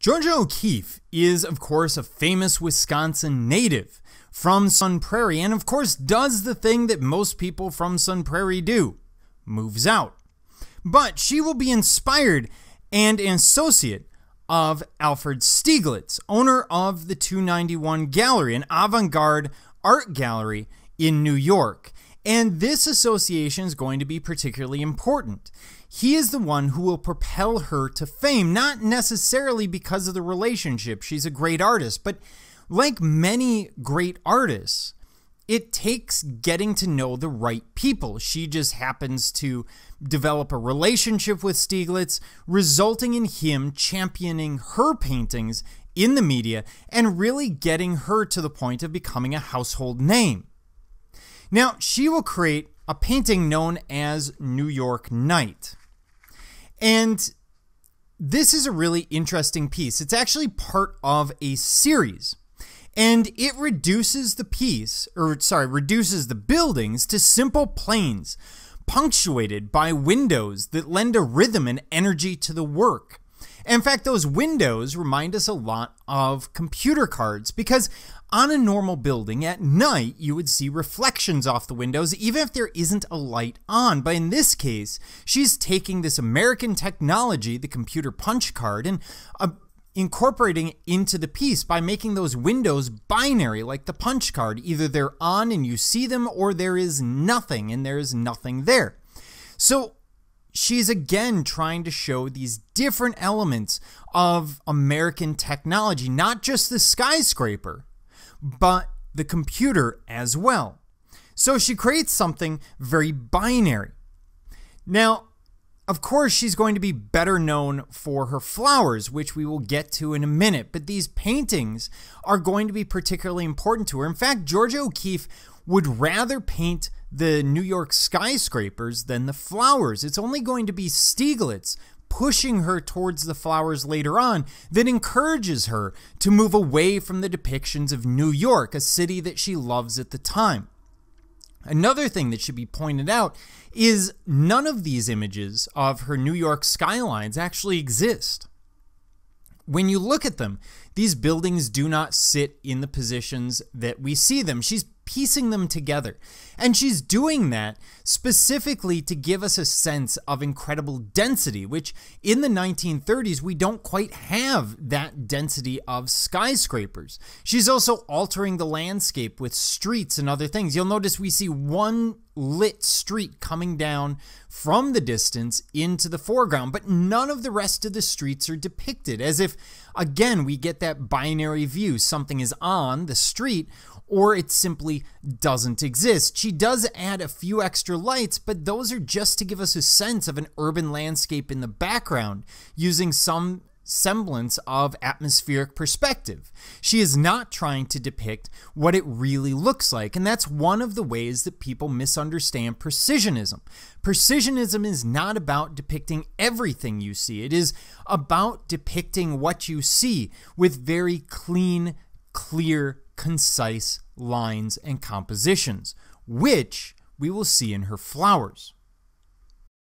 Georgia O'Keeffe is, of course, a famous Wisconsin native from Sun Prairie, and of course, does the thing that most people from Sun Prairie do moves out. But she will be inspired and an associate of Alfred Stieglitz, owner of the 291 Gallery, an avant garde art gallery in New York. And this association is going to be particularly important. He is the one who will propel her to fame, not necessarily because of the relationship. She's a great artist, but like many great artists, it takes getting to know the right people. She just happens to develop a relationship with Stieglitz, resulting in him championing her paintings in the media and really getting her to the point of becoming a household name. Now, she will create a painting known as New York Night. And this is a really interesting piece. It's actually part of a series. And it reduces the piece, or sorry, reduces the buildings to simple planes, punctuated by windows that lend a rhythm and energy to the work. In fact, those windows remind us a lot of computer cards because on a normal building at night, you would see reflections off the windows even if there isn't a light on. But in this case, she's taking this American technology, the computer punch card, and uh, incorporating it into the piece by making those windows binary like the punch card. Either they're on and you see them, or there is nothing and there is nothing there. So she's again trying to show these different elements of American technology, not just the skyscraper, but the computer as well. So she creates something very binary. Now, of course, she's going to be better known for her flowers, which we will get to in a minute, but these paintings are going to be particularly important to her. In fact, Georgia O'Keeffe would rather paint the New York skyscrapers than the flowers. It's only going to be Stieglitz pushing her towards the flowers later on that encourages her to move away from the depictions of New York, a city that she loves at the time. Another thing that should be pointed out is none of these images of her New York skylines actually exist. When you look at them, these buildings do not sit in the positions that we see them. She's piecing them together. And she's doing that specifically to give us a sense of incredible density, which in the 1930s, we don't quite have that density of skyscrapers. She's also altering the landscape with streets and other things. You'll notice we see one lit street coming down from the distance into the foreground, but none of the rest of the streets are depicted, as if, again, we get that binary view something is on the street or it simply doesn't exist. She does add a few extra lights, but those are just to give us a sense of an urban landscape in the background, using some semblance of atmospheric perspective. She is not trying to depict what it really looks like, and that's one of the ways that people misunderstand precisionism. Precisionism is not about depicting everything you see, it is about depicting what you see with very clean, clear, concise lines and compositions, which we will see in her flowers.